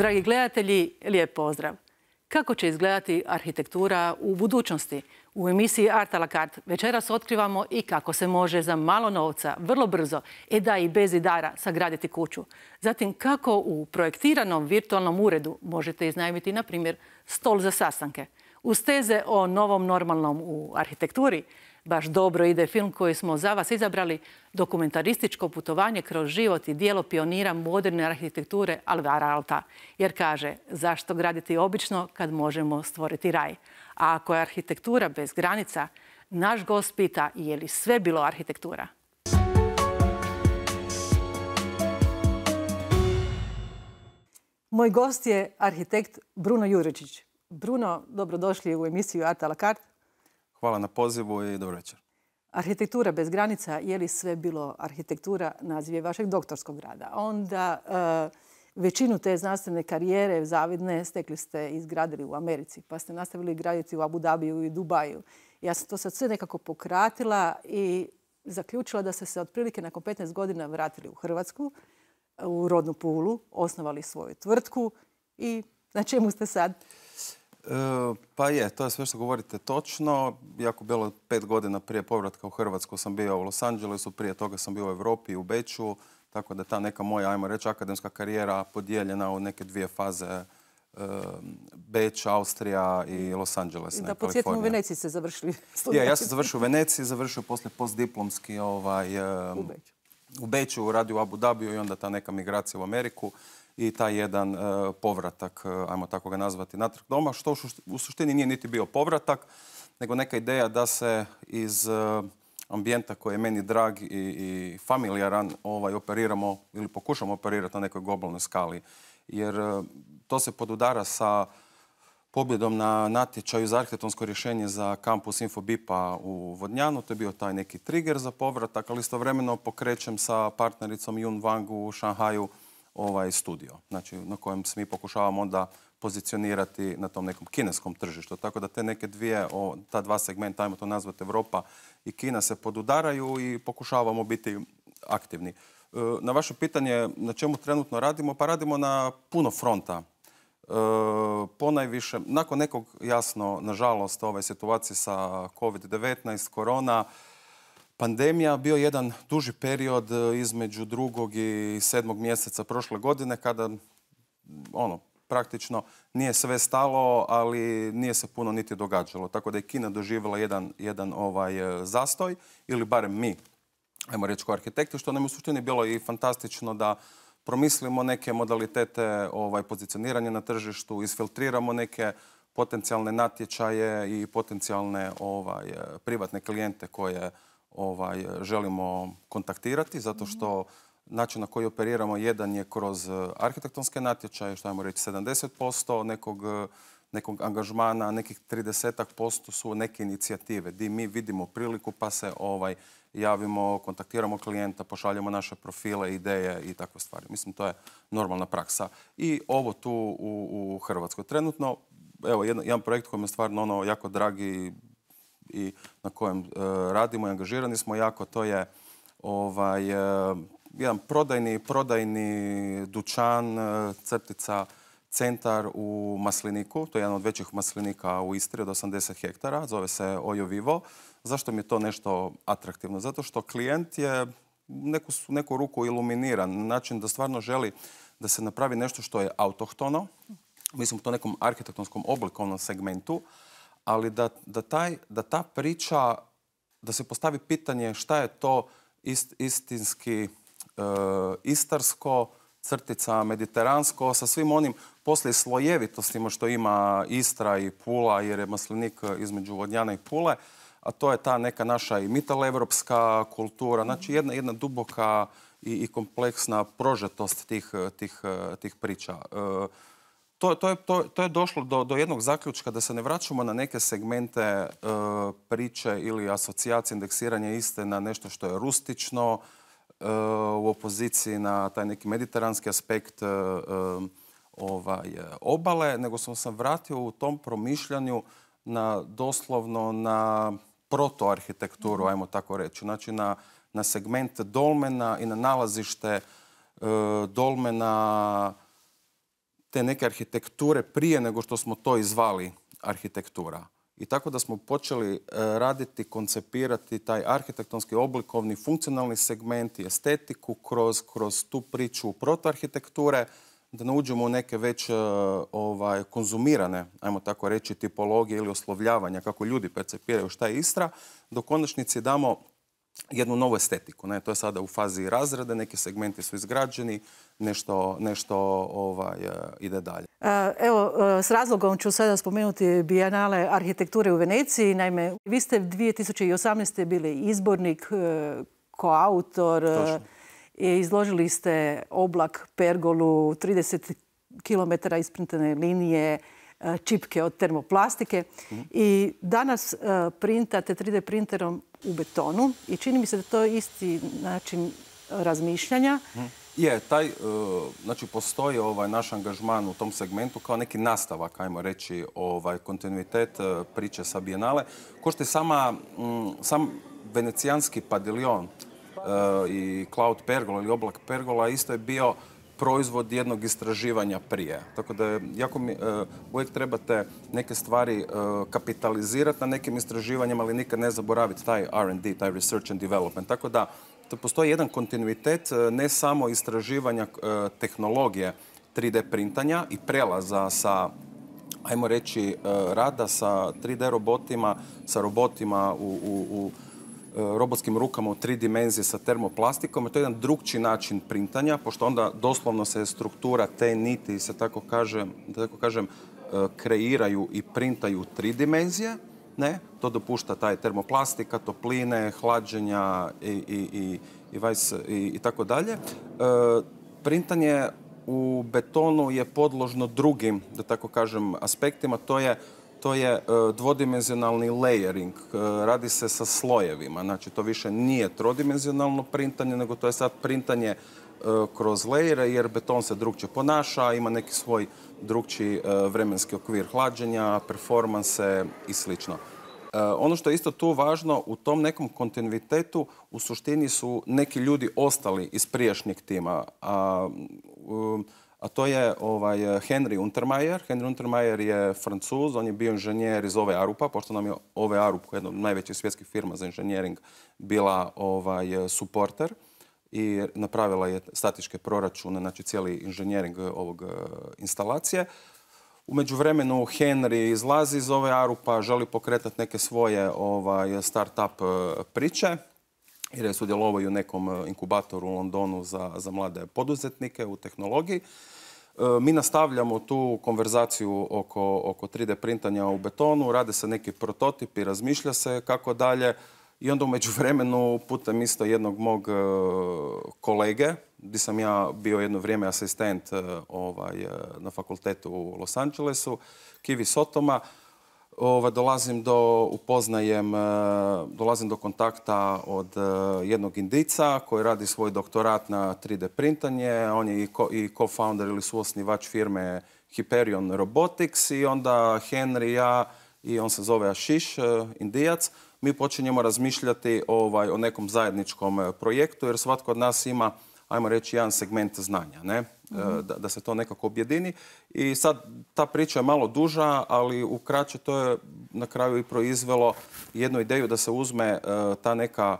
Dragi gledatelji, lijep pozdrav. Kako će izgledati arhitektura u budućnosti? U emisiji Art a la carte večeras otkrivamo i kako se može za malo novca, vrlo brzo, e da i bez idara, sagraditi kuću. Zatim kako u projektiranom virtualnom uredu možete iznajmiti, na primjer, stol za sastanke. Uz teze o novom normalnom u arhitekturi, baš dobro ide film koji smo za vas izabrali, dokumentarističko putovanje kroz život i dijelo pionira moderne arhitekture Alvara Alta, jer kaže zašto graditi obično kad možemo stvoriti raj. A ako je arhitektura bez granica, naš gost pita je li sve bilo arhitektura. Moj gost je arhitekt Bruno Juričić. Bruno, dobrodošli u emisiju Art a la carte. Hvala na pozivu i dobro večer. Arhitektura bez granica, je li sve bilo arhitektura naziv je vašeg doktorskog rada? Onda eh, većinu te znanstvene karijere zavidne stekli ste izgradili u Americi, pa ste nastavili graditi u Abu Dhabiju i Dubaju. Ja sam to sad sve nekako pokratila i zaključila da ste se otprilike nakon 15 godina vratili u Hrvatsku, eh, u rodnu pulu, osnovali svoju tvrtku i na čemu ste sad? E, pa je, to je sve što govorite točno. Jako bilo pet godina prije povratka u Hrvatsku sam bio u Los Angelesu, prije toga sam bio u Europi, u Beću. tako da ta neka moja, ajmo reći, akademska karijera podijeljena u neke dvije faze e, Beč, Austrija i Los Angeles. Da, podsjetimo, u Veneciji ste završili. ja sam završio u Veneciji, završio poslije postdiplomski ovaj, u Beću, U u Abu Dhabiju i onda ta neka migracija u Ameriku i taj jedan e, povratak, e, ajmo tako ga nazvati, natrag doma, što u suštini nije niti bio povratak, nego neka ideja da se iz e, ambijenta koji je meni drag i, familijaran ovaj, operiramo ili pokušamo operirati na nekoj globalnoj skali. Jer to se podudara sa pobjedom na natječaju za arhitektonsko rješenje za kampus Infobipa u Vodnjanu. To je bio taj neki trigger za povratak, ali istovremeno pokrećem sa partnericom Yun Wang u Šanhaju ovaj studio, znači na kojem se mi pokušavamo onda pozicionirati na tom nekom kineskom tržištu. Tako da te neke dvije, o, ta dva segmenta, ajmo to nazvati Europa i Kina se podudaraju i pokušavamo biti aktivni. E, na vaše pitanje na čemu trenutno radimo, pa radimo na puno fronta. E, ponajviše, nakon nekog jasno, nažalost, ove situacije sa COVID-19, korona, pandemija bio jedan duži period e, između drugog i sedmog mjeseca prošle godine kada ono, praktično nije sve stalo, ali nije se puno niti događalo. Tako da je Kina doživjela jedan, jedan ovaj e, zastoj, ili barem mi, ajmo reći ko arhitekti, što nam je u suštini bilo i fantastično da promislimo neke modalitete ovaj, pozicioniranja na tržištu, isfiltriramo neke potencijalne natječaje i potencijalne ovaj, e, privatne klijente koje ovaj, želimo kontaktirati, zato što mhm. način na koji operiramo jedan je kroz e, arhitektonske natječaje, što ajmo reći 70% nekog e, nekog angažmana, nekih 30% su neke inicijative di mi vidimo priliku pa se ovaj javimo, kontaktiramo klijenta, pošaljemo naše profile, ideje i takve stvari. Mislim, to je normalna praksa. I ovo tu u, Hrvatskoj. Trenutno, evo, jedan, jedan projekt koji je stvarno ono jako dragi i na kojem e, radimo i angažirani smo jako, to je ovaj, e, jedan prodajni, prodajni dućan, e, crtica, centar u Masliniku. To je jedan od većih maslinika u Istri od 80 hektara. Zove se Ojo Vivo. Zašto mi je to nešto atraktivno? Zato što klijent je neku, ruku iluminiran. Na način da stvarno želi da se napravi nešto što je autohtono. Mislim, to nekom arhitektonskom oblikovnom segmentu ali da, da, taj, da ta priča, da se postavi pitanje šta je to istinski e, istarsko, crtica mediteransko, sa svim onim poslije slojevitostima što ima Istra i Pula, jer je maslinik između Vodnjana i Pule, a to je ta neka naša i mitalevropska kultura, znači mhm. jedna, jedna duboka i, i kompleksna prožetost tih, tih, tih priča. E, to, je, došlo do, jednog zaključka da se ne vraćamo na neke segmente e, priče ili asocijacije indeksiranja iste na nešto što je rustično, e, u opoziciji na taj neki mediteranski aspekt e, ovaj, obale, nego sam se vratio u tom promišljanju na doslovno na protoarhitekturu, mhm. ajmo tako reći. Znači na, na segment dolmena i na nalazište dolmena te neke arhitekture prije nego što smo to izvali arhitektura. I tako da smo počeli e, raditi, koncepirati taj arhitektonski, oblikovni, funkcionalni segment i estetiku kroz, tu priču protoarhitekture, da ne uđemo u neke već e, ovaj, konzumirane, ajmo tako reći, tipologije ili oslovljavanja kako ljudi percepiraju šta je Istra, do konačnici damo jednu novu estetiku. Ne? To je sada u fazi razrade, neki segmenti su izgrađeni, nešto, ovaj, e, ide dalje. E, evo, e, s razlogom ću sada spomenuti Bijanale arhitekture u Veneciji. Naime, vi ste 2018. bili izbornik, koautor, i izložili ste oblak pergolu, 30 km isprintane linije, čipke od termoplastike. Mhm. I danas printate 3D printerom u betonu i čini mi se da to je isti način razmišljanja. Mhm. Je, taj, e, znači postoji ovaj naš angažman u tom segmentu kao neki nastavak, ajmo reći, ovaj kontinuitet e, priče sa Bienale. Ko što je sama, mm, sam venecijanski padiljon e, i Cloud Pergola ili oblak Pergola isto je bio proizvod jednog istraživanja prije. Tako da jako mi, e, uvijek trebate neke stvari e, kapitalizirati na nekim istraživanjima, ali nikad ne zaboraviti taj R&D, taj Research and Development. Tako da postoji jedan kontinuitet e, ne samo istraživanja tehnologije 3D printanja i prelaza sa ajmo reći, rada sa 3D robotima, sa robotima u, u, u E, robotskim rukama u tri dimenzije sa termoplastikom. to je jedan drugči način printanja, pošto onda doslovno se struktura te niti se tako kažem, da tako kažem e, kreiraju i printaju tri dimenzije. Ne, to dopušta taj termoplastika, topline, hlađenja i, i, tako dalje. E, printanje u betonu je podložno drugim, da tako kažem, aspektima. To je to je e, dvodimenzionalni layering. E, radi se sa slojevima. Znači, to više nije trodimenzionalno printanje, nego to je sad printanje e, kroz lejere, jer beton se drugčije ponaša, ima neki svoj drugči vremenski okvir hlađenja, performanse i slično. Ono što je isto tu važno, u tom nekom kontinuitetu u suštini su neki ljudi ostali iz prijašnjeg tima. A, a to je ovaj, Henry Untermeyer. Henry Untermeyer je francuz, on je bio inženjer iz ove Arupa, pošto nam je ove Arup, jedna od najvećih svjetskih firma za inženjering, bila ovaj, supporter i napravila je statičke proračune, znači cijeli inženjering ovog eh, instalacije. U međuvremenu Henry izlazi iz ove Arupa, želi pokretati neke svoje ovaj, start-up eh, priče jer je sudjelovao u nekom e, inkubatoru u Londonu za, za mlade poduzetnike u tehnologiji. E, mi nastavljamo tu konverzaciju oko, oko 3D printanja u betonu, rade se neki prototipi, razmišlja se kako dalje. I onda umeđu vremenu putem isto jednog mog e, kolege, gdje sam ja bio jedno vrijeme asistent ovaj, na fakultetu u Los Angelesu, Kivi Sotoma, dolazim do, upoznajem, e, dolazim do kontakta od e, jednog indica koji radi svoj doktorat na 3D printanje. On je i co-founder ili suosnivač firme Hyperion Robotics i onda Henry, ja i on se zove Ashish, e, indijac. Mi počinjemo razmišljati ovaj, o nekom zajedničkom projektu jer svatko od nas ima ajmo reći, jedan segment znanja, ne? E, mhm. da, se to nekako objedini. I sad ta priča je malo duža, ali ukraće to je na kraju i proizvelo jednu ideju da se uzme e, ta neka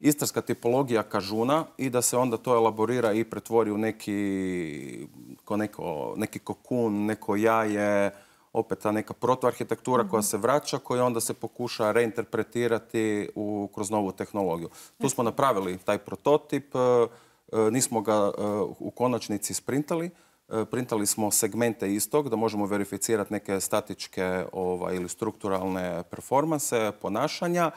istarska tipologija kažuna i da se onda to elaborira i pretvori u neki, neko, neki kokun, neko jaje, opet ta neka protoarhitektura koja mhm. se vraća, koja onda se pokuša reinterpretirati u, kroz novu tehnologiju. Tu smo napravili taj prototip, e, E, nismo ga e, u konačnici sprintali, e, printali smo segmente istog da možemo verificirati neke statičke ovaj, ili strukturalne performanse, ponašanja.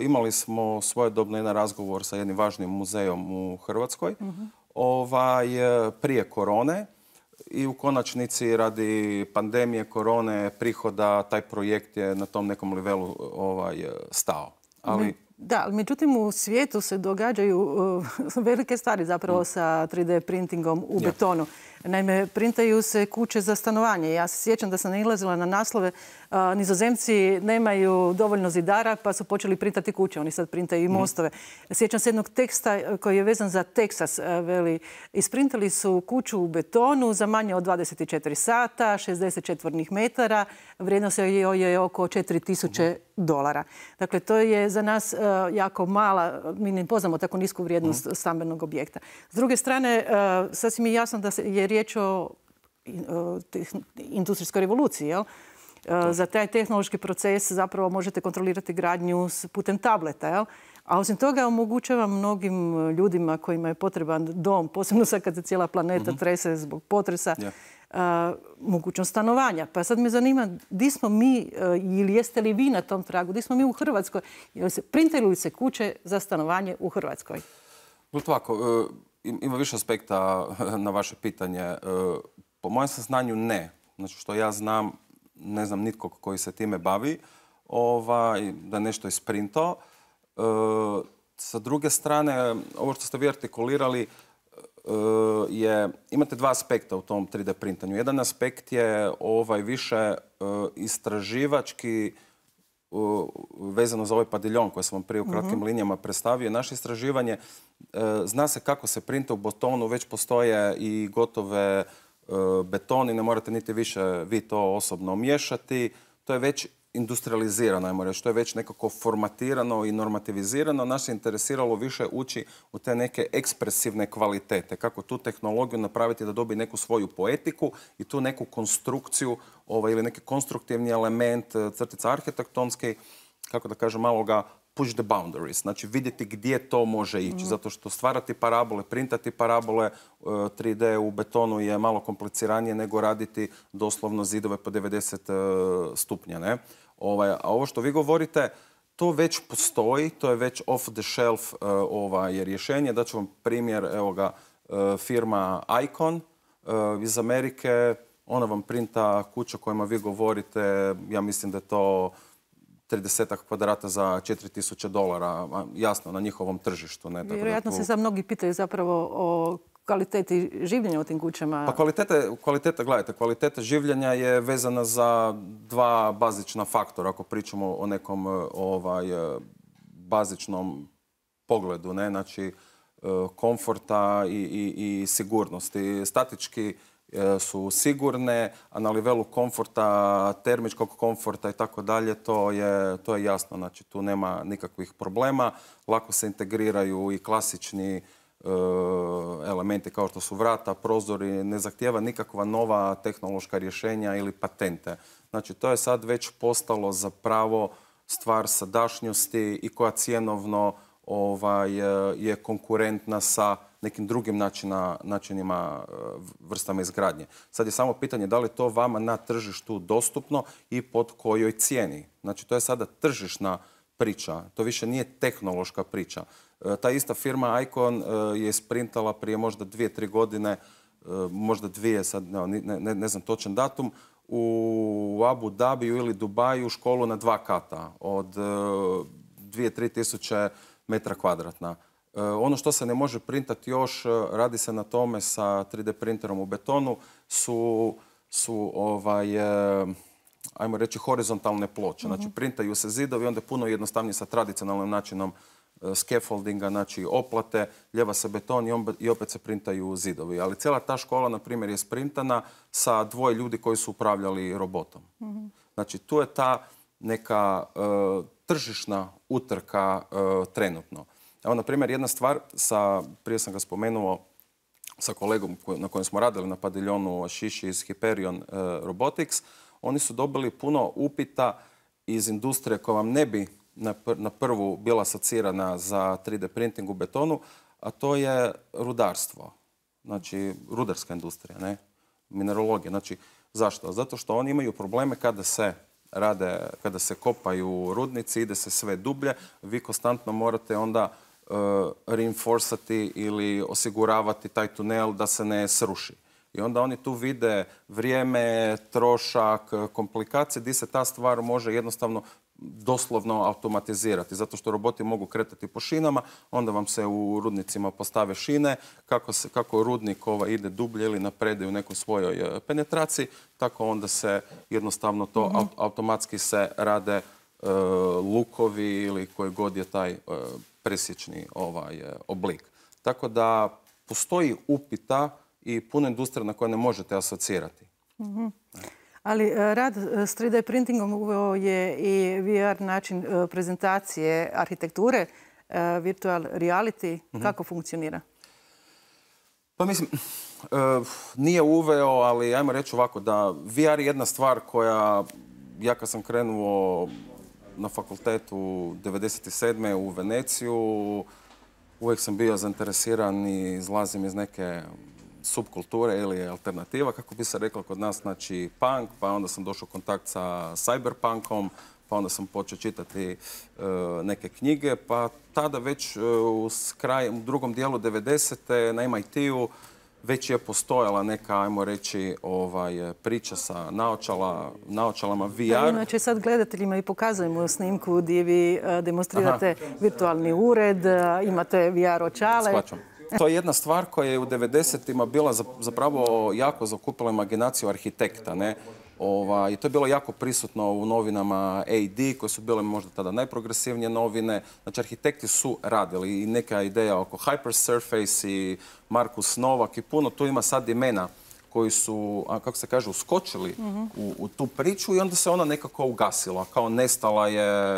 imali smo svojedobno jedan razgovor sa jednim važnim muzejom u Hrvatskoj mhm. ovaj, prije korone i u konačnici radi pandemije, korone, prihoda, taj projekt je na tom nekom nivelu ovaj, stao. Ali da, međutim u svijetu se događaju uh, velike stvari zapravo mm. sa 3D printingom u betonu. Naime, printaju se kuće za stanovanje. Ja se sjećam da sam nailazila na naslove nizozemci nemaju dovoljno zidara pa su počeli printati kuće. Oni sad printaju i mhm. mostove. Sjećam se jednog teksta e, koji je vezan za Teksas. E, veli, isprintali su kuću u betonu za manje od 24 sata, 64 četvornih metara. Vrijednost je oko 4000 mhm. dolara. Dakle, to je za nas e, jako mala, mi ne poznamo tako nisku vrijednost mhm. stambenog objekta. S druge strane, sasvim je jasno da je riječ o industrijskoj revoluciji, e, Za taj tehnološki proces zapravo možete kontrolirati gradnju putem tableta, A osim toga omogućava mnogim e, ljudima kojima je potreban dom, posebno sad kad se cijela planeta mhm. trese zbog potresa, e, mogućnost stanovanja. Pa sad me zanima, di smo mi, ili jeste li vi na tom tragu, di smo mi u Hrvatskoj? li se kuće za stanovanje u Hrvatskoj? ima više aspekta na vaše pitanje. E, po mojem saznanju ne. Znači što ja znam, ne znam nitko koji se time bavi, ovaj, da nešto je nešto isprintao. E, sa druge strane, ovo što ste vi artikulirali, e, je, imate dva aspekta u tom 3D printanju. Jedan aspekt je ovaj više istraživački vezano za ovaj padiljon koji sam vam prije u kratkim mhm. linijama predstavio, naše istraživanje, e, zna se kako se printa u botonu, već postoje i gotove e, betoni, ne morate niti više vi to osobno miješati. To je već industrializirano, ajmo reći, to je već nekako formatirano i normativizirano. Nas je interesiralo više ući u te neke ekspresivne kvalitete, kako tu tehnologiju napraviti da dobije neku svoju poetiku i tu neku konstrukciju ovaj, ili neki konstruktivni element eh, crtica arhitektonski, kako da kažem, malo ga push the boundaries, znači vidjeti gdje to može ići, mhm. zato što stvarati parabole, printati parabole 3D eh, u betonu je malo kompliciranije nego raditi doslovno zidove po 90 eh, stupnja. Ne? Ovaj, a ovo što vi govorite, to već postoji, to je već off the shelf e, ovaj, rješenje. Daću vam primjer, evo ga, e, firma Icon e, iz Amerike, ona vam printa o kojima vi govorite, ja mislim da je to 30 kvadrata za 4000 dolara, jasno, na njihovom tržištu. Vjerojatno se za mnogi pitaju zapravo o kvaliteti življenja u tim kućama? Pa kvalitete, kvaliteta, gledajte, kvaliteta življenja je vezana za dva bazična faktora. Ako pričamo o nekom e, ovaj, e, bazičnom pogledu, ne? znači e, komforta i, i, i sigurnosti. Statički su sigurne, a na nivelu komforta, termičkog komforta i tako dalje, to je, to je jasno. Znači, tu nema nikakvih problema. Lako se integriraju i klasični Eh, elemente kao što su vrata, prozori, ne zahtjeva nikakva nova tehnološka rješenja ili patente. Znači, to je sad već postalo zapravo stvar sadašnjosti i koja cijenovno ovaj, eh, je konkurentna sa nekim drugim načinima, eh, vrstama izgradnje. Sad je samo pitanje da li to vama na tržištu dostupno i pod kojoj cijeni. Znači, to je sada tržišna priča, to više nije tehnološka priča. E, ta ista firma Icon e, je sprintala prije možda dvije, tri godine, e, možda dvije, sad ne, ne, ne znam točan datum, u Abu Dhabiju ili Dubaju školu na dva kata od 2 tri tisuće metra kvadratna. Ono što se ne može printati još, radi se na tome sa 3D printerom u betonu, su, su ovaj, ajmo reći, horizontalne ploče. Znači, mhm. printaju se zidovi, onda je puno jednostavnije sa tradicionalnim načinom E, scaffoldinga, znači oplate, ljeva se beton i, opet se printaju zidovi. Ali cijela ta škola, na primjer, je sprintana sa dvoje ljudi koji su upravljali robotom. Mhm. Znači, tu je ta neka e, tržišna utrka e, trenutno. Evo, na primjer, jedna stvar, prije sam ga spomenuo, sa kolegom na kojem smo radili na padiljonu Šiši iz Hyperion Robotics, oni su dobili puno upita iz industrije koja vam ne bi na prvu bila asocirana za 3D printing u betonu, a to je rudarstvo. Znači, rudarska industrija, ne? Mineralogija. Znači, zašto? Zato što oni imaju probleme kada se rade, kada se kopaju rudnici, ide se sve dublje, vi konstantno morate onda eh, reinforsati ili osiguravati taj tunel da se ne sruši. I onda oni tu vide vrijeme, trošak, komplikacije, gdje se ta stvar može jednostavno doslovno automatizirati. Zato što roboti mogu kretati po šinama, onda vam se u rudnicima postave šine. Kako, rudnik ide dublje ili naprede u nekoj svojoj e, penetraciji, tako onda se jednostavno to mhm. automatski se rade e, lukovi ili koji god je taj e, presječni ovaj, oblik. Tako da postoji upita i puno industrija na koje ne možete asocirati. Mhm. Ali e, rad e, s 3D printingom uveo je i VR način e, prezentacije arhitekture, virtual reality. Mhm. Kako funkcionira? Pa mislim, nije uveo, ali ajmo reći ovako da VR je jedna stvar koja, ja kad sam krenuo na fakultetu 97. u Veneciju, uvijek sam bio zainteresiran i izlazim iz neke subkulture ili alternativa, kako bi se reklo kod nas, znači punk, pa onda sam došao u kontakt sa cyberpunkom, pa onda sam počeo čitati e, neke knjige, pa tada već e, u, kraj, u drugom dijelu 90. na MIT-u već je postojala neka, ajmo reći, ovaj, priča sa naočala, naočalama pa VR. inače sad gledateljima i pokazujemo snimku gdje vi e, demonstrirate virtualni ured, imate VR očale. To je jedna stvar koja je u 90-ima bila zapravo jako zakupila imaginaciju arhitekta. Ne? I ovaj, to je bilo jako prisutno u novinama AD, koje su bile možda tada najprogresivnije novine. Znači, arhitekti su radili i neka ideja oko Hypersurface i Markus Novak i puno tu ima sad imena koji su, kako se kaže, uskočili u, u tu priču i onda se ona nekako ugasila, kao nestala je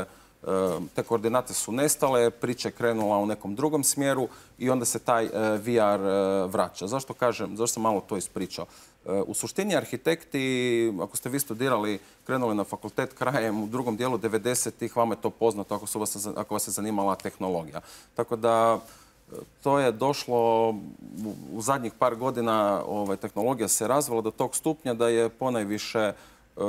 te koordinate su nestale, priča je krenula u nekom drugom smjeru i onda se taj e, VR e, vraća. Zašto kažem, zašto sam malo to ispričao? E, u suštini arhitekti, ako ste vi studirali, krenuli na fakultet krajem u drugom dijelu 90-ih, vama je to poznato ako, vas, je zanimala tehnologija. Tako da to je došlo u zadnjih par godina, ovaj, tehnologija se razvila do tog stupnja da je ponajviše Eh,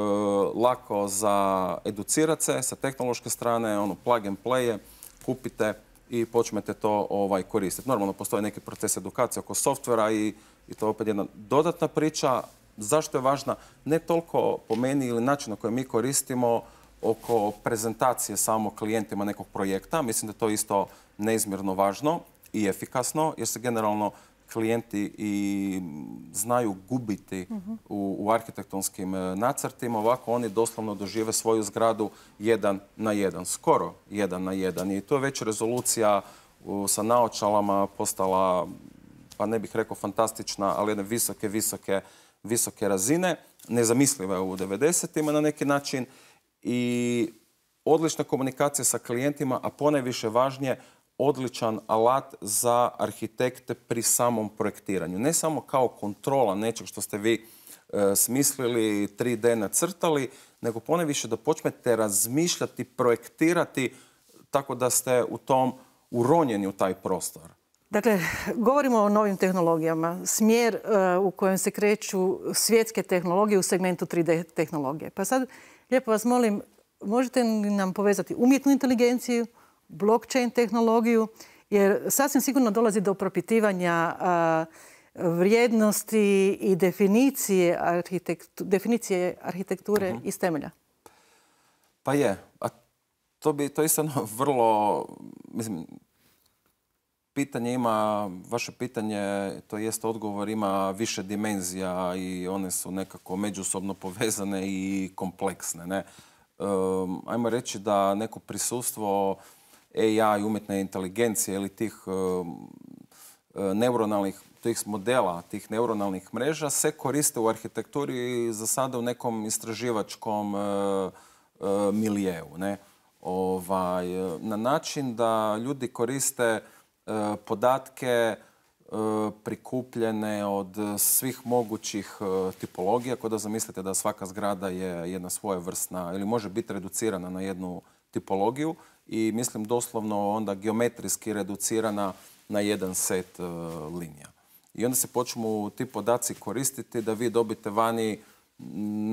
lako za educirati se sa tehnološke strane, ono plug and play kupite i počnete to ovaj, koristiti. Normalno postoje neki proces edukacije oko softvera i, i to je opet jedna dodatna priča. Zašto je važna? Ne toliko po meni ili način na koji mi koristimo oko prezentacije samo klijentima nekog projekta. Mislim da je to isto neizmjerno važno i efikasno jer se generalno klijenti i znaju gubiti u, arhitektonskim e, nacrtima. Ovako oni doslovno dožive svoju zgradu jedan na jedan, skoro jedan na jedan. I to je već rezolucija sa naočalama postala, pa ne bih rekao fantastična, ali jedne visoke, visoke, visoke razine. Nezamisliva je u 90 na neki način. I odlična komunikacija sa klijentima, a ponajviše važnije odličan alat za arhitekte pri samom projektiranju. Ne samo kao kontrola nečeg što ste vi e, smislili, 3D nacrtali, nego više da počnete razmišljati, projektirati tako da ste u tom uronjeni u taj prostor. Dakle, govorimo o novim tehnologijama. Smjer e, u kojem se kreću svjetske tehnologije u segmentu 3D tehnologije. Pa sad, lijepo vas molim, možete li nam povezati umjetnu inteligenciju, blockchain tehnologiju, jer sasvim sigurno dolazi do propitivanja vrijednosti i definicije, definicije arhitekture mhm. iz temelja. Pa je. A to bi to isto vrlo... Mislim, pitanje ima, vaše pitanje, to jest odgovor, ima više dimenzija i one su nekako međusobno povezane i kompleksne. Ne? Ehm, ajmo reći da neko prisustvo AI, umjetne inteligencije ili tih eh, eh, neuronalnih tih modela, tih neuronalnih mreža se koriste u arhitekturi i za sada u nekom istraživačkom eh, milijeu. Ovaj, na način da ljudi koriste podatke prikupljene od svih mogućih tipologija. Kada zamislite da svaka zgrada je jedna svojevrsna ili može biti reducirana na jednu tipologiju, i mislim doslovno onda geometrijski reducirana na jedan set e, linija. I onda se počnu ti podaci koristiti da vi dobite vani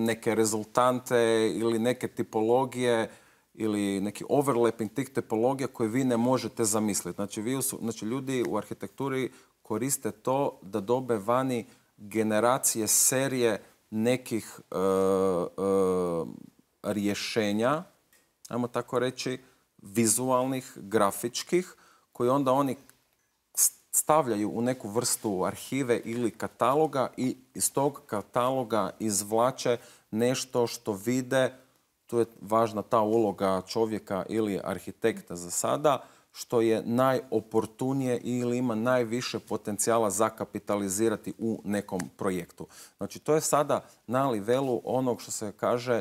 neke rezultante ili neke tipologije ili neki overlapping tih tipologija koje vi ne možete zamisliti. Znači, znači, ljudi u arhitekturi koriste to da dobe vani generacije serije nekih e, e, rješenja, ajmo tako reći, vizualnih, grafičkih, koji onda oni stavljaju u neku vrstu arhive ili kataloga i iz tog kataloga izvlače nešto što vide, tu je važna ta uloga čovjeka ili arhitekta za sada, što je najoportunije ili ima najviše potencijala zakapitalizirati u nekom projektu. Znači, to je sada na livelu onog što se kaže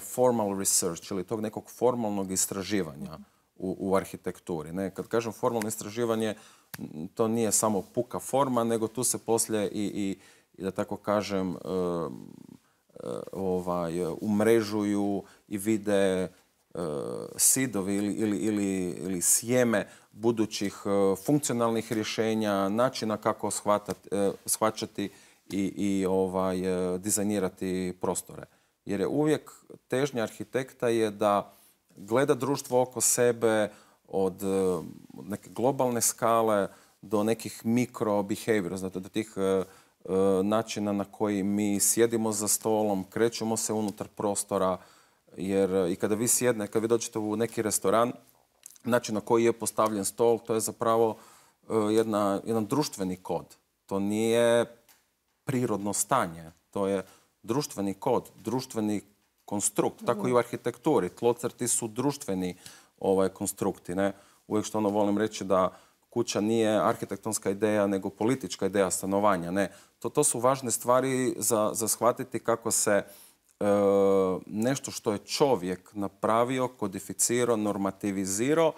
formal research ili tog nekog formalnog istraživanja u, u arhitekturi. Ne? Kad kažem formalno istraživanje, to nije samo puka forma, nego tu se poslije i, i, da tako kažem, e, e, ovaj, umrežuju i vide e, sidovi ili, ili, ili, ili sjeme budućih funkcionalnih rješenja, načina kako shvaćati i, i ovaj, dizajnirati prostore. Jer je uvijek težnja arhitekta je da gleda društvo oko sebe od e, neke globalne skale do nekih mikro behavior, znači do tih e, e, načina na koji mi sjedimo za stolom, krećemo se unutar prostora, jer i kada vi sjedne, kada vi dođete u neki restoran, način na koji je postavljen stol, to je zapravo jedna, jedan društveni kod. To nije prirodno stanje. To je društveni kod, društveni konstrukt, tako i u arhitekturi. Tlocrti su društveni ovaj, konstrukti. Ne? Uvijek što ono volim reći da kuća nije arhitektonska ideja, nego politička ideja stanovanja. Ne? To, su važne stvari za, za shvatiti kako se e, nešto što je čovjek napravio, kodificirao, normativizirao,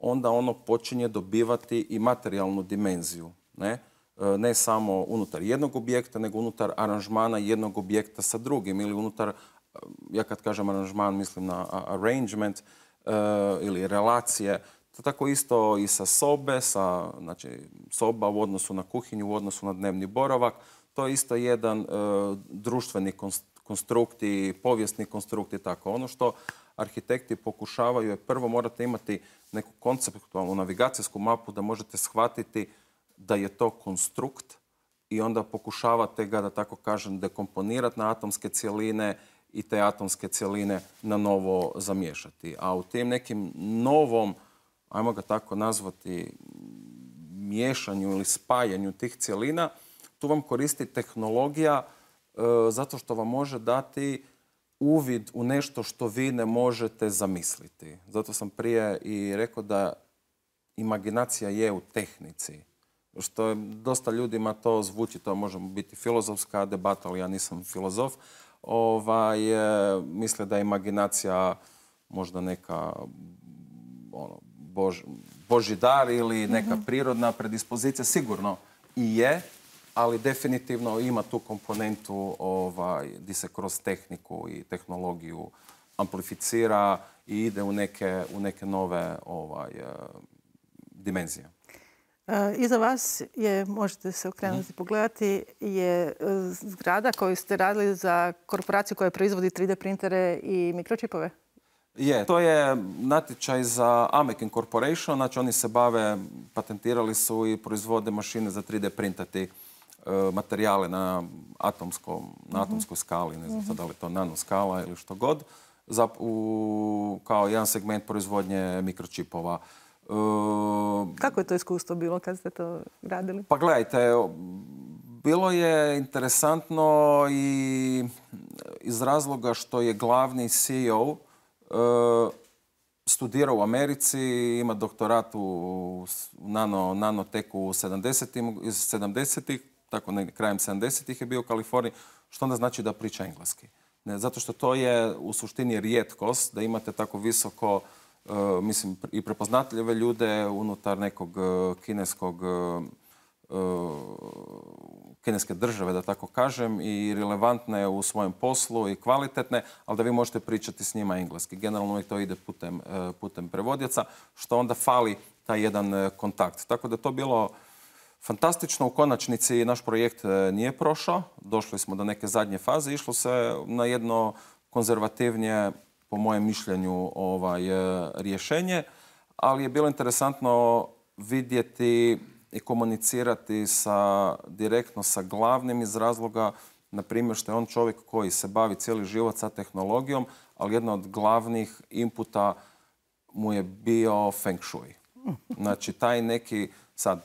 onda ono počinje dobivati i materijalnu dimenziju. Ne? E, ne samo unutar jednog objekta, nego unutar aranžmana jednog objekta sa drugim ili unutar, e, ja kad kažem aranžman, mislim na arrangement e, ili relacije. To tako isto i sa sobe, sa, znači soba u odnosu na kuhinju, u odnosu na dnevni boravak. To je isto jedan društveni konstrukti, povijesni konstrukti tako. Ono što arhitekti pokušavaju je prvo morate imati neku konceptualnu navigacijsku mapu da možete shvatiti da je to konstrukt i onda pokušavate ga, da tako kažem, dekomponirati na atomske cijeline i te atomske cijeline na novo zamiješati. A u tim nekim novom, ajmo ga tako nazvati, miješanju ili spajanju tih cijelina, tu vam koristi tehnologija e, zato što vam može dati uvid u nešto što vi ne možete zamisliti. Zato sam prije i rekao da imaginacija je u tehnici što je dosta ljudima to zvuči, to može biti filozofska debata, ali ja nisam filozof, ovaj, e, misle da je imaginacija možda neka ono, bož, boži dar ili mhm. neka prirodna predispozicija. Sigurno i je, ali definitivno ima tu komponentu ovaj, di se kroz tehniku i tehnologiju amplificira i ide u neke, u neke nove ovaj, e, dimenzije. E, iza vas je, možete se okrenuti i mhm. pogledati, je e, zgrada koju ste radili za korporaciju koja proizvodi 3D printere i mikročipove. Je, to je natječaj za American Corporation, znači oni se bave, patentirali su i proizvode mašine za 3D printati e, materijale na, mhm. atomskoj skali, ne znam mhm. da li to nanoskala ili što god, u, kao jedan segment proizvodnje mikročipova. Ehm, Kako je to iskustvo bilo kad ste to radili? Pa gledajte, bilo je interesantno i iz razloga što je glavni CEO eh, studirao u Americi, ima doktorat u nano, nanoteku u iz 70-ih, tako negdje krajem 70-ih je bio u Kaliforniji, što onda znači da priča engleski. zato što to je u suštini rijetkost da imate tako visoko Eh, mislim, i prepoznatljive ljude unutar nekog eh, kineskog eh, kineske države, da tako kažem, i relevantne u svojem poslu i kvalitetne, ali da vi možete pričati s njima engleski. Generalno uvijek to ide putem, putem prevodjaca, što onda fali taj jedan kontakt. Tako da to bilo fantastično. U konačnici naš projekt nije prošao. Došli smo do neke zadnje faze. Išlo se na jedno konzervativnije po mojem mišljenju ovaj e, rješenje, ali je bilo interesantno vidjeti i komunicirati sa, direktno sa glavnim iz razloga, na primjer što je on čovjek koji se bavi cijeli život sa tehnologijom, ali jedna od glavnih inputa mu je bio feng shui. Znači, taj neki, sad,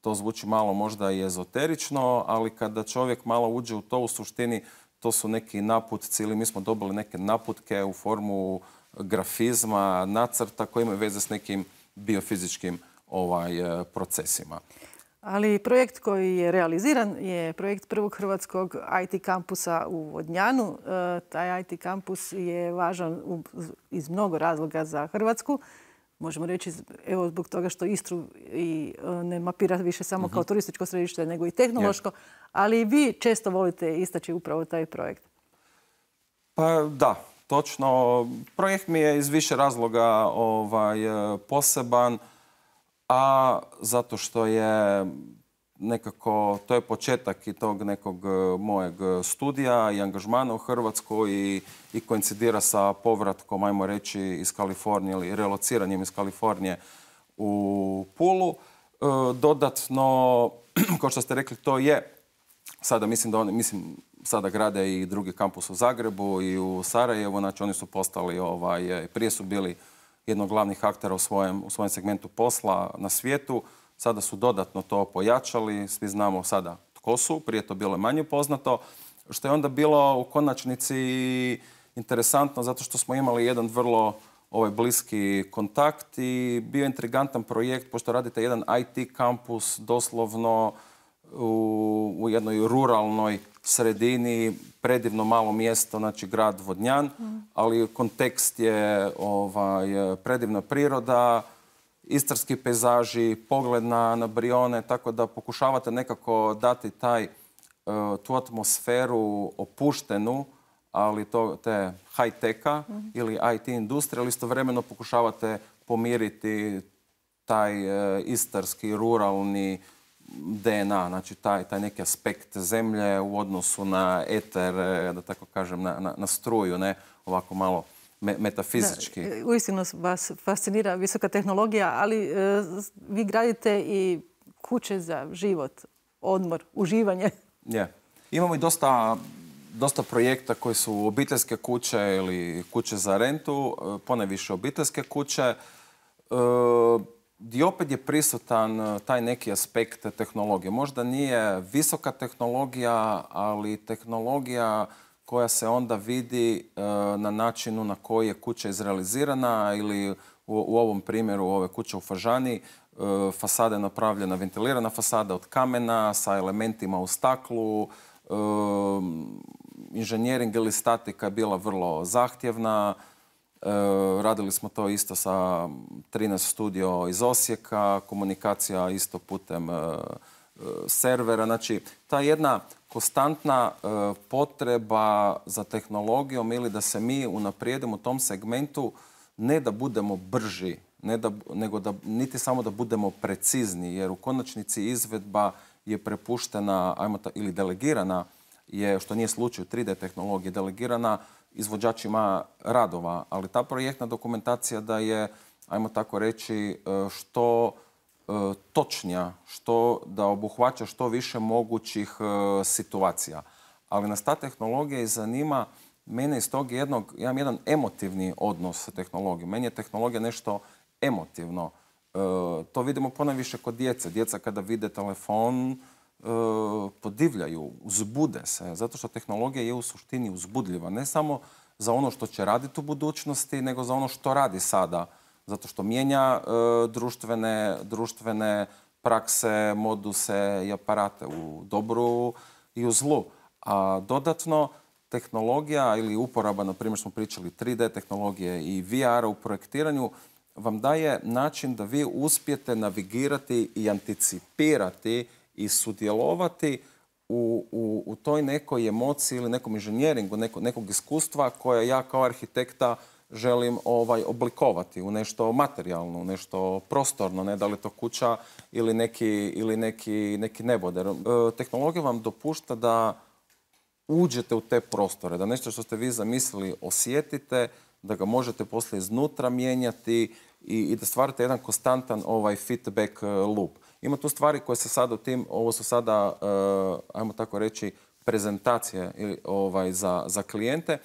to zvuči malo možda i ezoterično, ali kada čovjek malo uđe u to, u suštini, to su neki naputci ili mi smo dobili neke naputke u formu grafizma, nacrta koji imaju veze s nekim biofizičkim ovaj, eh, procesima. Ali projekt koji je realiziran je projekt prvog hrvatskog IT kampusa u Vodnjanu. Eh, taj IT kampus je važan iz mnogo razloga za Hrvatsku možemo reći, evo zbog toga što Istru i e, ne mapira više samo kao mhm. turističko središte, nego i tehnološko, ali i vi često volite istaći upravo taj projekt. Pa da, točno. Projekt mi je iz više razloga ovaj, e, poseban, a zato što je nekako to je početak i tog nekog e, mojeg e, studija i angažmana u Hrvatskoj i, koincidira sa povratkom, ajmo reći, iz Kalifornije ili relociranjem iz Kalifornije u Pulu. E, dodatno, kao što ste rekli, to je sada mislim da oni, mislim, sada grade i drugi kampus u Zagrebu i u Sarajevu, znači oni su postali, ovaj, prije su bili jednog glavnih aktera u u svojem segmentu posla na svijetu. Sada su dodatno to pojačali, svi znamo sada tko su, prije to bilo manje poznato, što je onda bilo u konačnici interesantno zato što smo imali jedan vrlo ovaj bliski kontakt i bio intrigantan projekt, pošto radite jedan IT kampus doslovno u, u jednoj ruralnoj sredini, predivno malo mjesto, znači grad Vodnjan, mm. ali kontekst je ovaj, predivna priroda, istarski pejzaži, pogled na, brione, tako da pokušavate nekako dati taj, e, tu atmosferu opuštenu, ali to te high-teka mhm. ili IT industrija, ali istovremeno pokušavate pomiriti taj e, istarski, ruralni DNA, znači taj, taj neki aspekt zemlje u odnosu na eter, e, da tako kažem, na, na struju, ne ovako malo metafizički. E, uistinu vas fascinira visoka tehnologija, ali e, vi gradite i kuće za život, odmor, uživanje. Imamo i dosta, dosta projekta koji su obiteljske kuće ili kuće za rentu, e, poneviše obiteljske kuće. E, opet je prisutan taj neki aspekt tehnologije. Možda nije visoka tehnologija, ali tehnologija koja se onda vidi e, na načinu na koji je kuća izrealizirana ili u ovom primjeru ove kuće u Fažani e, fasada je napravljena, ventilirana fasada od kamena sa elementima u staklu. E, inženjering ili statika je bila vrlo zahtjevna. Radili smo to isto sa 13 studio iz Osijeka, komunikacija isto putem servera. Znači, ta jedna konstantna e, potreba za tehnologijom ili da se mi unaprijedimo u tom segmentu ne da budemo brži, ne da, nego da, niti samo da budemo precizni, jer u konačnici izvedba je prepuštena ili delegirana, je, što nije slučaj u 3D tehnologiji, delegirana izvođačima radova, ali ta projektna dokumentacija da je, ajmo tako reći, e, što E, točnija, što, da obuhvaća što više mogućih e, situacija. Ali nas ta tehnologija i zanima, mene iz tog jednog, ja imam jedan emotivni odnos sa tehnologijom. Meni je tehnologija nešto emotivno. E, to vidimo ponajviše kod djece. Djeca kada vide telefon podivljaju, uzbude se, zato što tehnologija je u suštini uzbudljiva. Ne samo za ono što će raditi u budućnosti, nego za ono što radi sada zato što mijenja e, društvene, društvene prakse, moduse i aparate u dobru i u zlu. A dodatno, tehnologija ili uporaba, na primjer smo pričali 3D tehnologije i VR u projektiranju, vam daje način da vi uspijete navigirati i anticipirati i sudjelovati u, toj nekoj emociji ili nekom inženjeringu, nekog iskustva koje ja kao arhitekta želim ovaj oblikovati u nešto materijalno, u nešto prostorno, ne da li to kuća ili neki, ili neki, neki neboder. E, tehnologija vam dopušta da uđete u te prostore, da nešto što ste vi zamislili osjetite, da ga možete poslije iznutra mijenjati i, i da stvarate jedan konstantan ovaj feedback e, loop. Ima tu stvari koje se sada u tim, ovo su sada, e, ajmo tako reći, prezentacije ovaj, za, za klijente,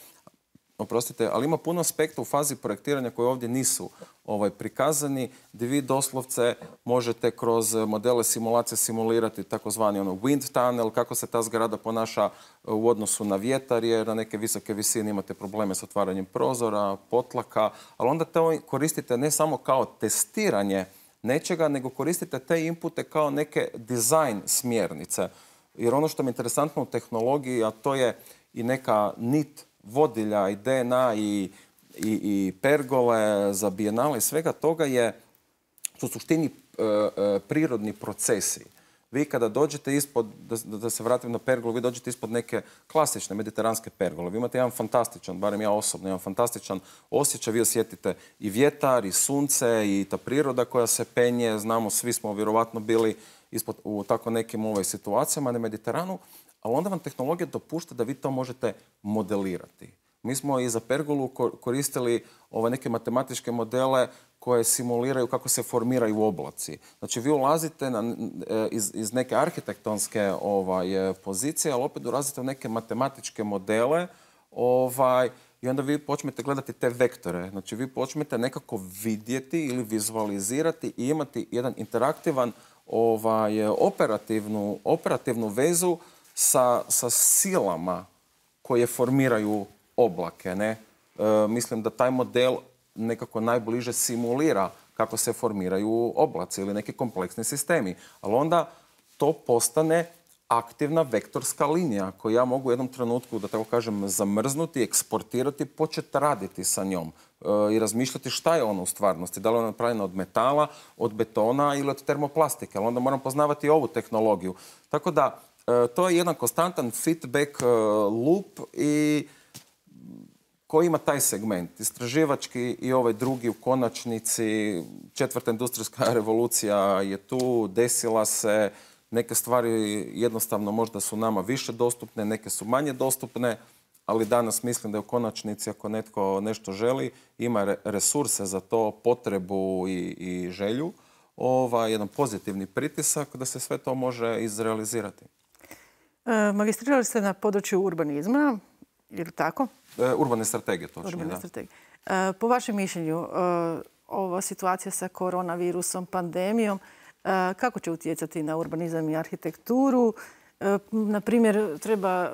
oprostite, ali ima puno aspekta u fazi projektiranja koji ovdje nisu ovaj, prikazani, gdje vi doslovce možete kroz modele simulacije simulirati takozvani ono wind tunnel, kako se ta zgrada ponaša e, u odnosu na vjetar, jer na neke visoke visine imate probleme s otvaranjem prozora, potlaka, ali onda to koristite ne samo kao testiranje nečega, nego koristite te inpute kao neke dizajn smjernice. Jer ono što mi je interesantno u tehnologiji, a to je i neka nit vodilja i DNA i, pergole za bijenale i svega toga je u suštini e, e, prirodni procesi. Vi kada dođete ispod, da, se vratim na pergolu, vi dođete ispod neke klasične mediteranske pergole. Vi imate jedan fantastičan, barem ja osobno, jedan fantastičan osjećaj. Vi osjetite i vjetar, i sunce, i ta priroda koja se penje. Znamo, svi smo vjerovatno bili ispod, u tako nekim ovaj, situacijama na Mediteranu ali onda vam tehnologija dopušta da vi to možete modelirati. Mi smo i za pergolu koristili ove neke matematičke modele koje simuliraju kako se formiraju oblaci. Znači vi ulazite na, e, iz, iz neke arhitektonske ovaj, e, pozicije, ali opet ulazite u neke matematičke modele ovaj, i onda vi počnete gledati te vektore. Znači vi počnete nekako vidjeti ili vizualizirati i imati jedan interaktivan ovaj, e, operativnu, operativnu vezu sa, sa silama koje formiraju oblake. Ne? E, mislim da taj model nekako najbliže simulira kako se formiraju oblaci ili neki kompleksni sistemi. Ali onda to postane aktivna vektorska linija koju ja mogu u jednom trenutku, da tako kažem, zamrznuti, eksportirati, početi raditi sa njom e, i razmišljati šta je ono u stvarnosti. Da li ona je napravljena od metala, od betona ili od termoplastike. Ali onda moram poznavati ovu tehnologiju. Tako da, E, to je jedan konstantan feedback e, loop i koji ima taj segment, istraživački i ovaj drugi u konačnici, četvrta industrijska revolucija je tu, desila se, neke stvari jednostavno možda su nama više dostupne, neke su manje dostupne, ali danas mislim da je u konačnici ako netko nešto želi, ima resurse za to, potrebu i, i želju, ovaj, jedan pozitivni pritisak da se sve to može izrealizirati. E, magistrirali ste na području urbanizma, ili tako? E, urbane strategije, točno. Urbane strategije. E, po vašem mišljenju, ova situacija sa koronavirusom, pandemijom, kako će utjecati na urbanizam i arhitekturu? Na primjer, treba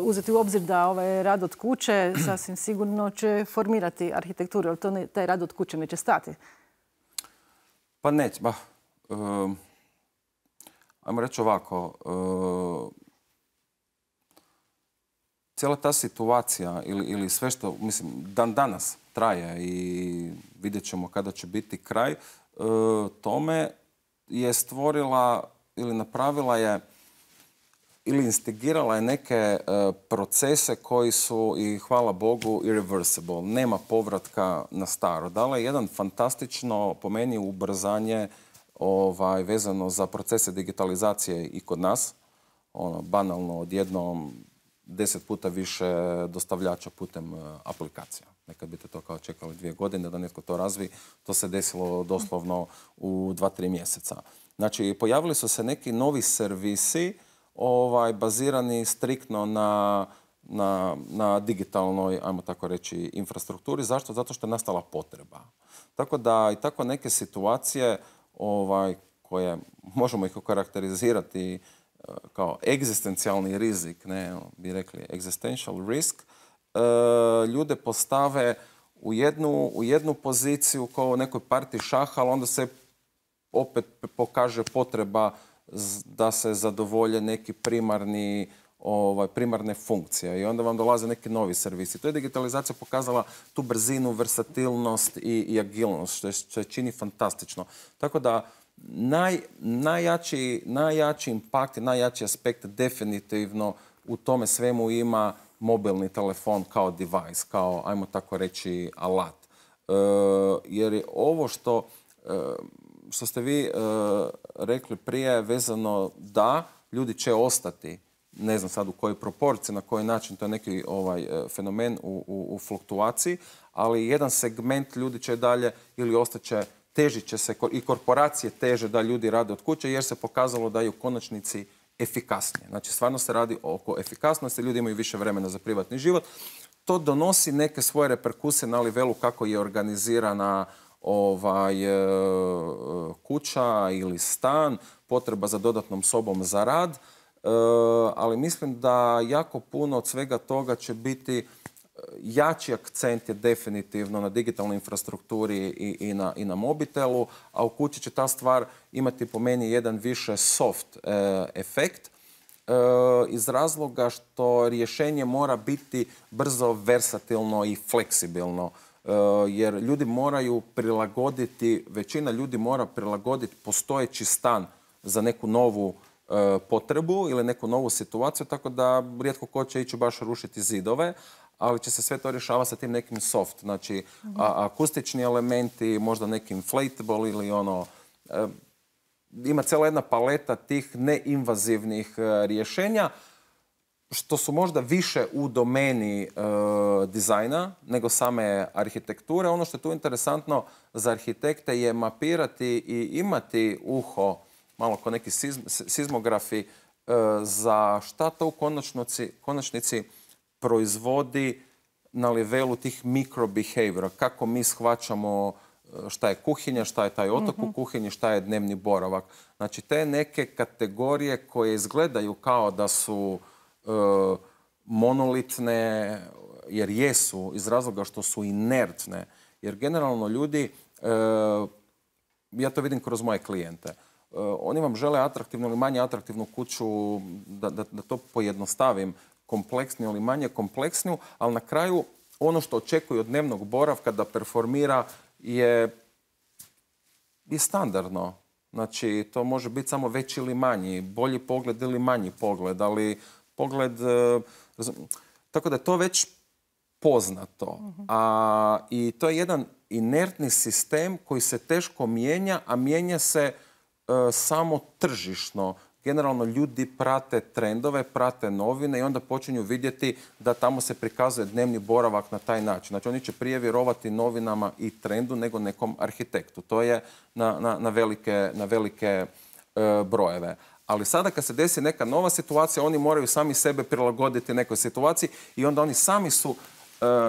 uzeti u obzir da ovaj rad od kuće sasvim sigurno će formirati arhitekturu, ali to ne, taj rad od kuće neće stati. Pa neće. ajmo reći ovako cijela ta situacija ili, ili sve što, mislim, dan danas traje i vidjet ćemo kada će biti kraj, e, tome je stvorila ili napravila je ili instigirala je neke e, procese koji su, i hvala Bogu, irreversible. Nema povratka na staro. Dala je jedan fantastično, po meni, ubrzanje ovaj, vezano za procese digitalizacije i kod nas. Ono, banalno, odjednom deset puta više dostavljača putem e, aplikacija. Nekad biste to kao čekali dvije godine da netko to razvi, To se desilo doslovno u dva, tri mjeseca. Znači, pojavili su se neki novi servisi ovaj, bazirani striktno na, digitalnoj, ajmo tako reći, infrastrukturi. Zašto? Zato što je nastala potreba. Tako da i tako neke situacije ovaj, koje možemo ih okarakterizirati kao egzistencijalni rizik, ne, ono, bi rekli existential risk, e, ljude postave u jednu, u jednu poziciju kao u nekoj partiji šaha, ali onda se opet pokaže potreba da se zadovolje neki primarni ovaj, primarne funkcije i onda vam dolaze neki novi servisi. To je digitalizacija pokazala tu brzinu, versatilnost i, agilnost, što, je, što je čini fantastično. Tako da Naj, najjači, impakt i najjači aspekt definitivno u tome svemu ima mobilni telefon kao device, kao, ajmo tako reći, alat. E, jer je ovo što, e, ste vi e, rekli prije vezano da ljudi će ostati ne znam sad u kojoj proporciji, na koji način, to je neki ovaj, fenomen u, u fluktuaciji, ali jedan segment ljudi će dalje ili ostaće teži će se i korporacije teže da ljudi rade od kuće jer se pokazalo da je u konačnici efikasnije. Znači, stvarno se radi oko efikasnosti, ljudi imaju više vremena za privatni život. To donosi neke svoje reperkuse na livelu kako je organizirana ovaj, e, kuća ili stan, potreba za dodatnom sobom za rad, e, ali mislim da jako puno od svega toga će biti jači akcent je definitivno na digitalnoj infrastrukturi i, na, mobitelu, a u kući će ta stvar imati po meni jedan više soft e, efekt e, iz razloga što rješenje mora biti brzo, versatilno i fleksibilno. E, jer ljudi moraju prilagoditi, većina ljudi mora prilagoditi postojeći stan za neku novu potrebu ili neku novu situaciju, tako da rijetko ko će ići baš rušiti zidove, ali će se sve to rješavati sa tim nekim soft, znači akustični elementi, možda neki inflatable ili ono... Eh, ima cijela jedna paleta tih neinvazivnih eh, rješenja što su možda više u domeni eh, dizajna nego same arhitekture. Ono što je tu interesantno za arhitekte je mapirati i imati uho, malo kao neki sizm, sizmografi, za šta to u konačnici proizvodi na nivelu tih mikrobehaviora, kako mi shvaćamo e, šta je kuhinja, šta je taj otok u mhm. kuhinji, šta je dnevni boravak. Znači, te neke kategorije koje izgledaju kao da su e, monolitne, jer jesu iz razloga što su inertne. Jer generalno ljudi, e, ja to vidim kroz moje klijente, oni vam žele atraktivnu ili manje atraktivnu kuću, da, da to pojednostavim, kompleksniju ili manje kompleksniju, ali na kraju ono što očekuje od dnevnog boravka da performira je, je standardno. Znači, to može biti samo veći ili manji, bolji pogled ili manji pogled, ali pogled... E, tako da je to već poznato. Mhm. A, I to je jedan inertni sistem koji se teško mijenja, a mijenja se e, samo tržišno generalno ljudi prate trendove, prate novine i onda počinju vidjeti da tamo se prikazuje dnevni boravak na taj način. Znači oni će prije vjerovati novinama i trendu nego nekom arhitektu. To je na, na, na velike, na velike e, brojeve. Ali sada kad se desi neka nova situacija, oni moraju sami sebe prilagoditi nekoj situaciji i onda oni sami su e,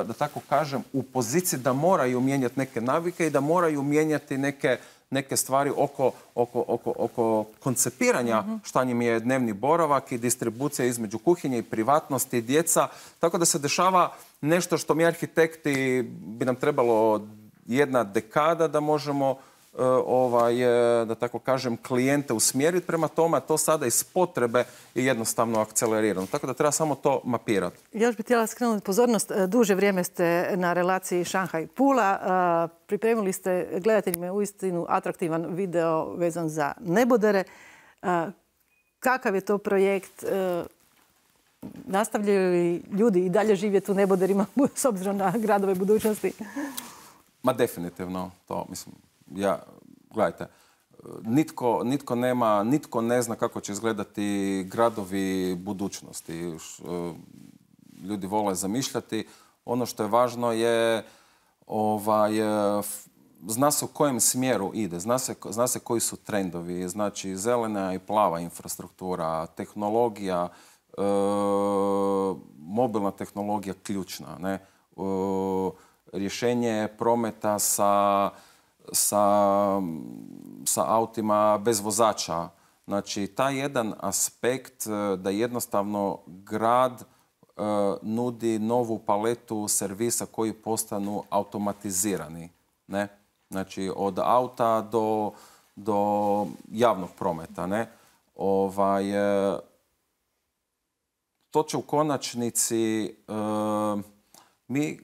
da tako kažem, u poziciji da moraju mijenjati neke navike i da moraju mijenjati neke neke stvari oko, oko, oko, oko koncepiranja mhm. šta njim je dnevni boravak i distribucija između kuhinje i privatnosti i djeca. Tako da se dešava nešto što mi arhitekti bi nam trebalo jedna dekada da možemo E, ovaj, e, da tako kažem, klijente usmjeriti prema tome, a to sada iz potrebe je jednostavno akcelerirano. Tako da treba samo to mapirati. Još bih htjela skrenuti pozornost. E, duže vrijeme ste na relaciji Šanhaj-Pula. Pripremili ste gledateljima u istinu atraktivan video vezan za nebodere. Kakav je to projekt? Nastavljaju li ljudi i dalje živjeti u neboderima s obzirom na gradove budućnosti? Ma definitivno to, mislim, ja, gledajte, nitko, nitko, nema, nitko ne zna kako će izgledati gradovi budućnosti. E, ljudi vole zamišljati. Ono što je važno je ovaj, e, zna se u kojem smjeru ide, zna se, zna se koji su trendovi, znači zelena i plava infrastruktura, tehnologija, e, mobilna tehnologija ključna, ne? rješenje prometa sa sa, autima bez vozača. Znači, taj jedan aspekt e, da jednostavno grad e, nudi novu paletu servisa koji postanu automatizirani. Ne? Znači, od auta do, javnog prometa. Ovaj, e, to će u konačnici... Mi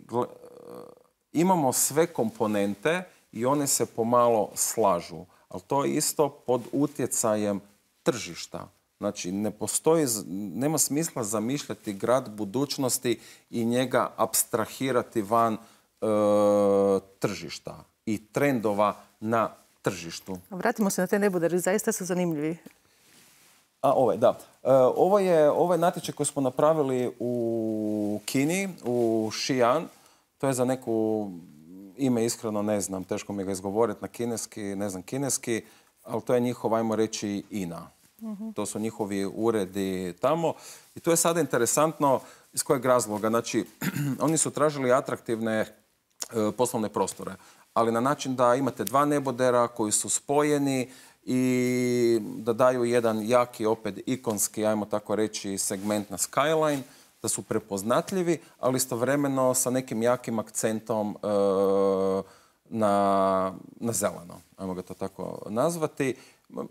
imamo sve komponente i one se pomalo slažu. Ali to je isto pod utjecajem tržišta. Znači, ne postoji, nema smisla zamišljati grad budućnosti i njega abstrahirati van e, tržišta i trendova na tržištu. Vratimo se na te jer zaista su zanimljivi. A, ovaj, da. E, ovo je ovaj natječaj koji smo napravili u Kini, u Xi'an. To je za neku ime iskreno ne znam, teško mi ga izgovoriti na kineski, ne znam kineski, ali to je njihova, ajmo reći, INA. Mhm. To su njihovi uredi tamo. I tu je sada interesantno iz kojeg razloga. Znači, oni su tražili atraktivne e, poslovne prostore, ali na način da imate dva nebodera koji su spojeni i da daju jedan jaki, opet ikonski, ajmo tako reći, segment na Skyline – da su prepoznatljivi, ali istovremeno sa nekim jakim akcentom e, na, na zeleno, ajmo ga to tako nazvati,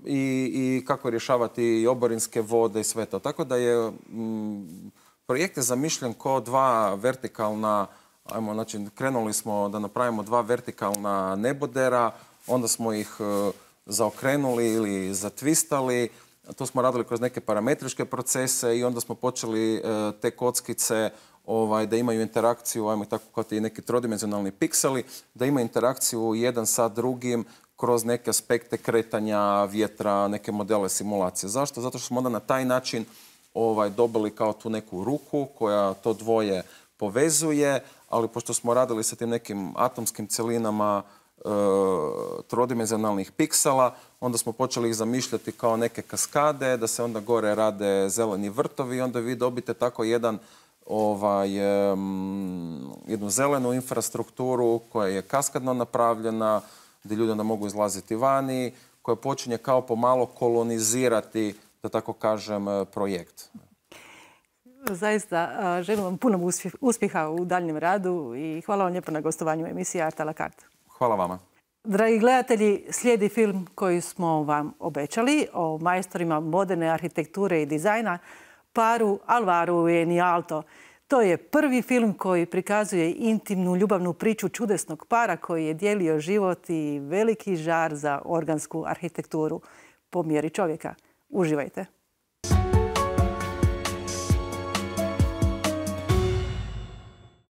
i, kako rješavati i oborinske vode i sve to. Tako da je projekte mm, projekt je zamišljen ko dva vertikalna, ajmo, znači krenuli smo da napravimo dva vertikalna nebodera, onda smo ih e, zaokrenuli ili zatvistali, to smo radili kroz neke parametričke procese i onda smo počeli e, te kockice ovaj, da imaju interakciju, ajmo tako kao ti neki trodimenzionalni pikseli, da imaju interakciju jedan sa drugim kroz neke aspekte kretanja vjetra, neke modele simulacije. Zašto? Zato što smo onda na taj način ovaj, dobili kao tu neku ruku koja to dvoje povezuje, ali pošto smo radili sa tim nekim atomskim cjelinama, Eh, trodimenzionalnih piksela, onda smo počeli ih zamišljati kao neke kaskade, da se onda gore rade zeleni vrtovi i onda vi dobite tako jedan ovaj, jednu zelenu infrastrukturu koja je kaskadno napravljena, gdje ljudi onda mogu izlaziti vani, koja počinje kao pomalo kolonizirati, da tako kažem, eh, projekt. Zaista eh, želim vam puno uspjeha u daljnjem radu i hvala vam lijepo na gostovanju emisije Arta la Hvala vama. Dragi gledatelji, slijedi film koji smo vam obećali o majstorima moderne arhitekture i dizajna, paru Alvaru i Alto. To je prvi film koji prikazuje intimnu ljubavnu priču čudesnog para koji je dijelio život i veliki žar za organsku arhitekturu po mjeri čovjeka. Uživajte!